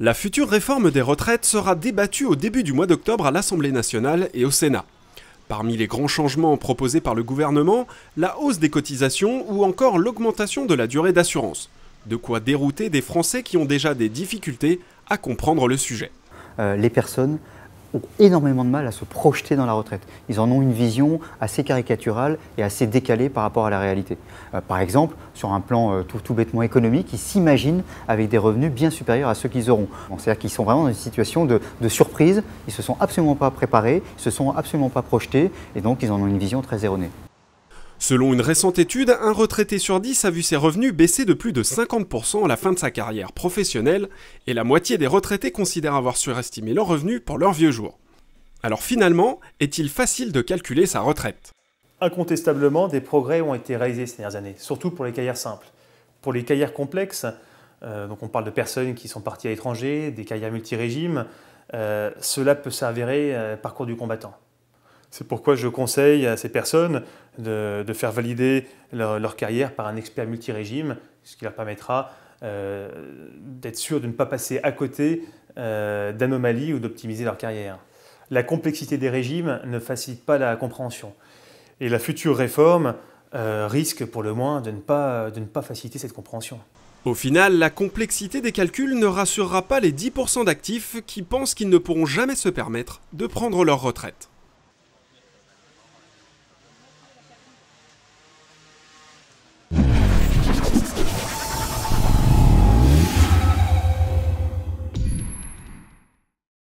La future réforme des retraites sera débattue au début du mois d'octobre à l'Assemblée nationale et au Sénat. Parmi les grands changements proposés par le gouvernement, la hausse des cotisations ou encore l'augmentation de la durée d'assurance. De quoi dérouter des Français qui ont déjà des difficultés à comprendre le sujet. Euh, les personnes ont énormément de mal à se projeter dans la retraite. Ils en ont une vision assez caricaturale et assez décalée par rapport à la réalité. Euh, par exemple, sur un plan euh, tout, bêtement économique, ils s'imaginent avec des revenus bien supérieurs à ceux qu'ils auront. C'est-à-dire qu'ils sont vraiment dans une situation de, de surprise, ils ne se sont absolument pas préparés, ils ne se sont absolument pas projetés, et donc ils en ont une vision très erronée. Selon une récente étude, un retraité sur 10 a vu ses revenus baisser de plus de 50% à la fin de sa carrière professionnelle, et la moitié des retraités considèrent avoir surestimé leurs revenus pour leurs vieux jours. Alors finalement, est-il facile de calculer sa retraite Incontestablement, des progrès ont été réalisés ces dernières années, surtout pour les carrières simples. Pour les carrières complexes, euh, donc on parle de personnes qui sont parties à l'étranger, des carrières multirégimes, euh, cela peut s'avérer euh, parcours du combattant. C'est pourquoi je conseille à ces personnes de, faire valider leur, carrière par un expert multirégime, ce qui leur permettra euh, d'être sûr de ne pas passer à côté euh, d'anomalies ou d'optimiser leur carrière. La complexité des régimes ne facilite pas la compréhension. Et la future réforme euh, risque pour le moins de ne, pas, de ne pas faciliter cette compréhension. Au final, la complexité des calculs ne rassurera pas les 10% d'actifs qui pensent qu'ils ne pourront jamais se permettre de prendre leur retraite.